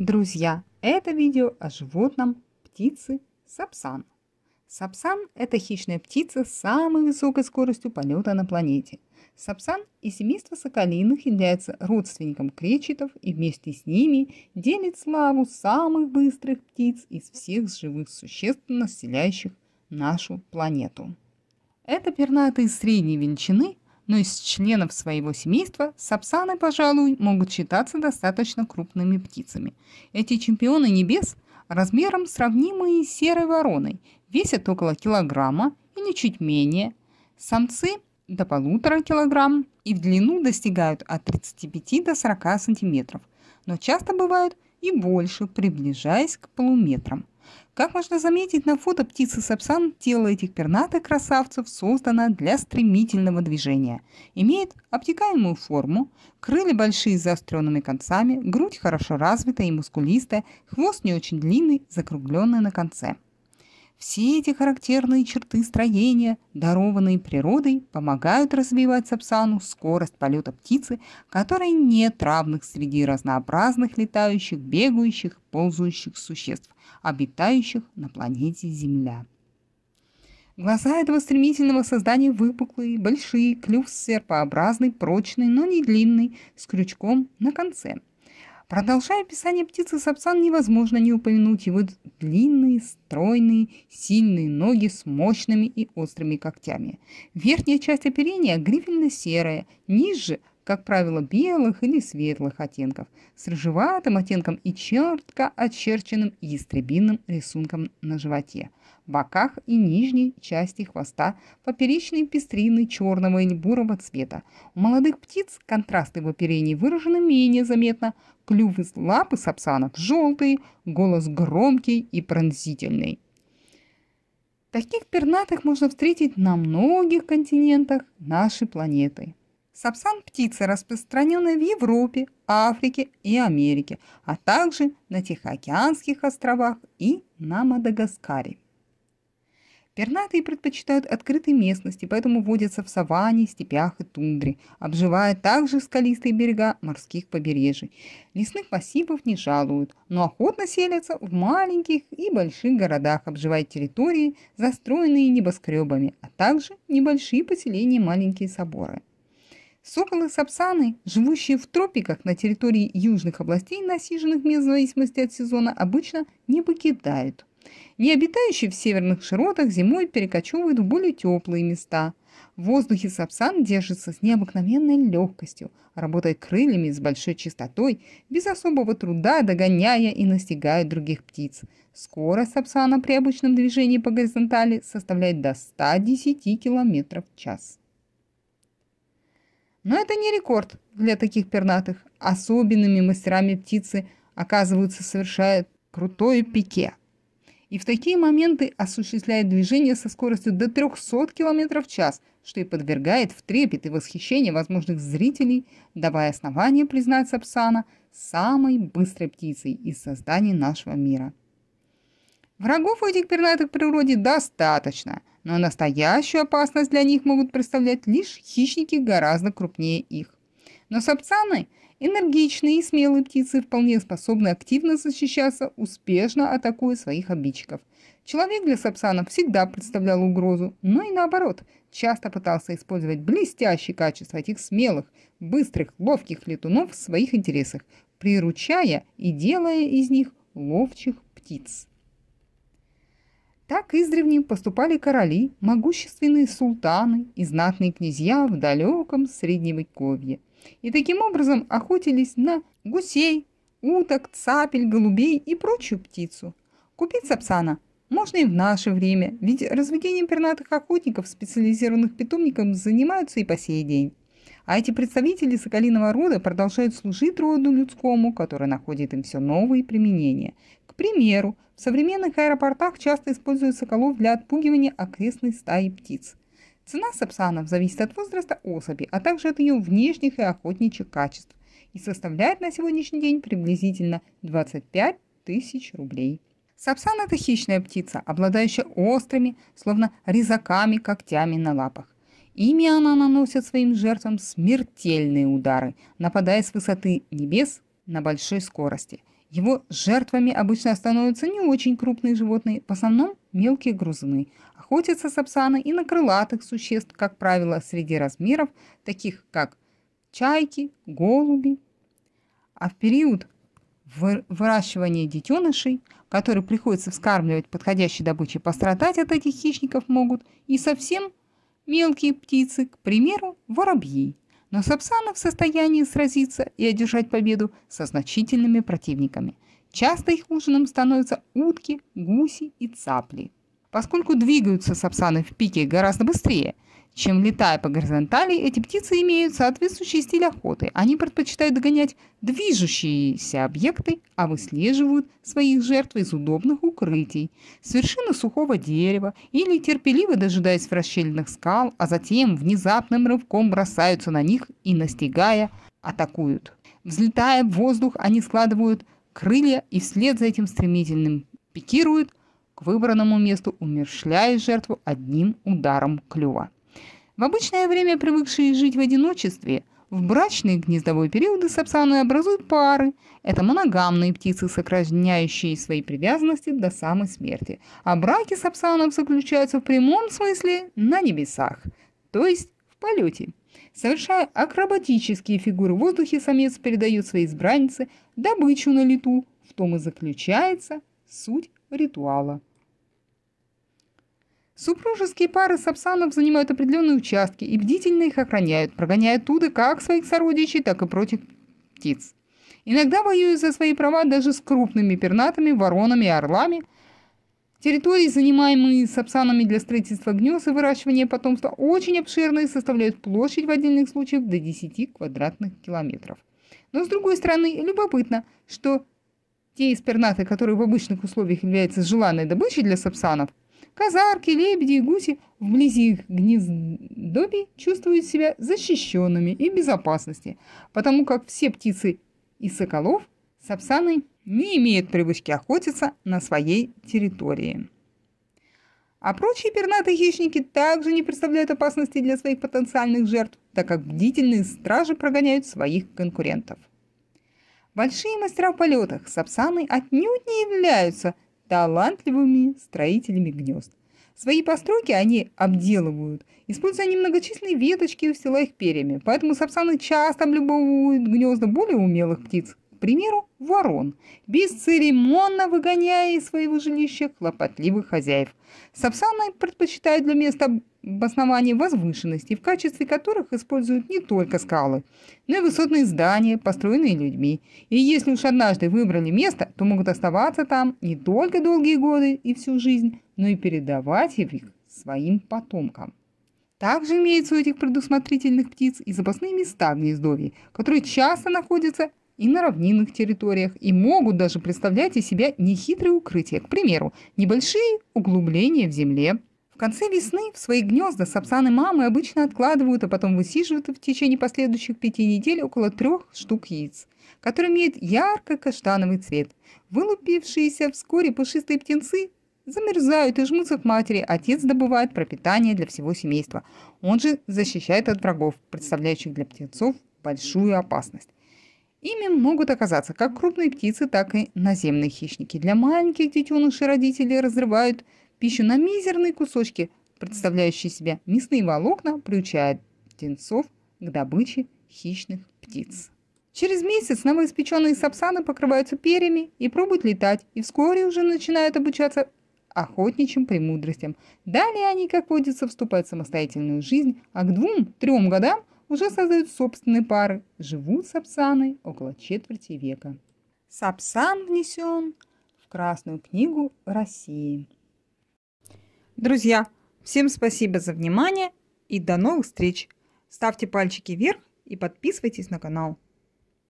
Друзья, это видео о животном птицы сапсан. Сапсан – это хищная птица с самой высокой скоростью полета на планете. Сапсан и семейство соколиных является родственником кречетов и вместе с ними делит славу самых быстрых птиц из всех живых существ, населяющих нашу планету. Это пернатые средней величины – но из членов своего семейства сапсаны, пожалуй, могут считаться достаточно крупными птицами. Эти чемпионы небес размером сравнимые с серой вороной, весят около килограмма или чуть менее. Самцы до полутора килограмм и в длину достигают от 35 до 40 сантиметров, но часто бывают и больше, приближаясь к полуметрам. Как можно заметить на фото птицы сапсан, тело этих пернатых красавцев создано для стремительного движения. Имеет обтекаемую форму, крылья большие с заостренными концами, грудь хорошо развитая и мускулистая, хвост не очень длинный, закругленный на конце. Все эти характерные черты строения, дарованные природой, помогают развивать сапсану скорость полета птицы, которой нет равных среди разнообразных летающих, бегающих, ползающих существ, обитающих на планете Земля. Глаза этого стремительного создания выпуклые, большие, клюв серпообразный, прочный, но не длинный, с крючком на конце. Продолжая описание птицы сапсан, невозможно не упомянуть его длинные, стройные, сильные ноги с мощными и острыми когтями. Верхняя часть оперения грифельно-серая, ниже – как правило, белых или светлых оттенков, с рыжеватым оттенком и четко очерченным ястребинным рисунком на животе, боках и нижней части хвоста, поперечные пестрины черного или бурого цвета. У молодых птиц контрасты в оперении выражены менее заметно, Клюв клювы лапы сапсанов желтые, голос громкий и пронзительный. Таких пернатых можно встретить на многих континентах нашей планеты. Сапсан птица распространена в Европе, Африке и Америке, а также на Тихоокеанских островах и на Мадагаскаре. Пернатые предпочитают открытые местности, поэтому водятся в саванне, степях и тундре, обживая также скалистые берега морских побережий. Лесных массивов не жалуют, но охотно селятся в маленьких и больших городах, обживая территории, застроенные небоскребами, а также небольшие поселения маленькие соборы. Соколы-сапсаны, живущие в тропиках на территории южных областей, насиженных мест в зависимости от сезона, обычно не покидают. Не обитающие в северных широтах зимой перекочевывают в более теплые места. В воздухе сапсан держится с необыкновенной легкостью, работая крыльями с большой частотой, без особого труда догоняя и настигая других птиц. Скорость сапсана при обычном движении по горизонтали составляет до 110 км в час. Но это не рекорд для таких пернатых. Особенными мастерами птицы, оказываются, совершают крутое пике. И в такие моменты осуществляет движение со скоростью до 300 км в час, что и подвергает в трепет и восхищение возможных зрителей, давая основание признать Сапсана самой быстрой птицей из создания нашего мира. Врагов у этих пернатых в природе достаточно, но настоящую опасность для них могут представлять лишь хищники гораздо крупнее их. Но сапцаны – энергичные и смелые птицы, вполне способны активно защищаться, успешно атакуя своих обидчиков. Человек для сапсанов всегда представлял угрозу, но и наоборот, часто пытался использовать блестящие качества этих смелых, быстрых, ловких летунов в своих интересах, приручая и делая из них ловчих птиц. Так издревле поступали короли, могущественные султаны и знатные князья в далеком средневековье. И таким образом охотились на гусей, уток, цапель, голубей и прочую птицу. Купить сапсана можно и в наше время, ведь разведением пернатых охотников, специализированных питомников занимаются и по сей день. А эти представители соколиного рода продолжают служить роду людскому, который находит им все новые применения примеру, в современных аэропортах часто используются колов для отпугивания окрестной стаи птиц. Цена сапсанов зависит от возраста особи, а также от ее внешних и охотничьих качеств и составляет на сегодняшний день приблизительно 25 тысяч рублей. Сапсан – это хищная птица, обладающая острыми, словно резаками, когтями на лапах. Ими она наносит своим жертвам смертельные удары, нападая с высоты небес на большой скорости – его жертвами обычно становятся не очень крупные животные, в основном мелкие грызуны. Охотятся сапсаны и на крылатых существ, как правило, среди размеров, таких как чайки, голуби. А в период выращивания детенышей, которые приходится вскармливать подходящей добычей, пострадать от этих хищников могут и совсем мелкие птицы, к примеру, воробьи но Сапсанов в состоянии сразиться и одержать победу со значительными противниками. Часто их ужином становятся утки, гуси и цапли – Поскольку двигаются сапсаны в пике гораздо быстрее, чем летая по горизонтали, эти птицы имеют соответствующий стиль охоты. Они предпочитают догонять движущиеся объекты, а выслеживают своих жертв из удобных укрытий, с вершины сухого дерева или терпеливо дожидаясь в расщелинах скал, а затем внезапным рывком бросаются на них и, настигая, атакуют. Взлетая в воздух, они складывают крылья и вслед за этим стремительным пикируют, к выбранному месту, умершляя жертву одним ударом клюва. В обычное время привыкшие жить в одиночестве – в брачные гнездовые периоды сапсаны образуют пары. Это моногамные птицы, сокращающие свои привязанности до самой смерти. А браки сапсанов заключаются в прямом смысле на небесах, то есть в полете. Совершая акробатические фигуры в воздухе, самец передает своей избраннице добычу на лету. В том и заключается суть ритуала. Супружеские пары сапсанов занимают определенные участки и бдительно их охраняют, прогоняя оттуда как своих сородичей, так и против птиц. Иногда воюют за свои права даже с крупными пернатыми, воронами и орлами. Территории, занимаемые сапсанами для строительства гнезд и выращивания потомства, очень обширные, составляют площадь в отдельных случаях до 10 квадратных километров. Но с другой стороны, любопытно, что те из пернатых, которые в обычных условиях являются желанной добычей для сапсанов – Казарки, лебеди и гуси вблизи их гнездобий чувствуют себя защищенными и в безопасности, потому как все птицы и соколов сапсаны не имеют привычки охотиться на своей территории. А прочие пернатые хищники также не представляют опасности для своих потенциальных жертв, так как бдительные стражи прогоняют своих конкурентов. Большие мастера в полетах сапсаны отнюдь не являются – талантливыми строителями гнезд. Свои постройки они обделывают, используя немногочисленные веточки и устилая их перьями, поэтому сапсаны часто облюбовывают гнезда более умелых птиц примеру, ворон, бесцеремонно выгоняя из своего жилища хлопотливых хозяев. Сапсаны предпочитают для места обоснования возвышенности, в качестве которых используют не только скалы, но и высотные здания, построенные людьми. И если уж однажды выбрали место, то могут оставаться там не только долгие годы и всю жизнь, но и передавать их своим потомкам. Также имеются у этих предусмотрительных птиц и запасные места в гнездовье, которые часто находятся и на равнинных территориях, и могут даже представлять из себя нехитрые укрытия, к примеру, небольшие углубления в земле. В конце весны в свои гнезда сапсаны мамы обычно откладывают, а потом высиживают в течение последующих пяти недель около трех штук яиц, которые имеют ярко-каштановый цвет. Вылупившиеся вскоре пушистые птенцы замерзают и жмутся к матери. Отец добывает пропитание для всего семейства. Он же защищает от врагов, представляющих для птенцов большую опасность. Ими могут оказаться как крупные птицы, так и наземные хищники. Для маленьких детенышей родители разрывают пищу на мизерные кусочки, представляющие себя мясные волокна, приучая птенцов к добыче хищных птиц. Через месяц новоиспеченные сапсаны покрываются перьями и пробуют летать, и вскоре уже начинают обучаться охотничьим премудростям. Далее они, как водится, вступают в самостоятельную жизнь, а к двум-трем годам уже создают собственные пары. Живут сапсаны около четверти века. Сапсан внесен в Красную книгу России. Друзья, всем спасибо за внимание и до новых встреч. Ставьте пальчики вверх и подписывайтесь на канал.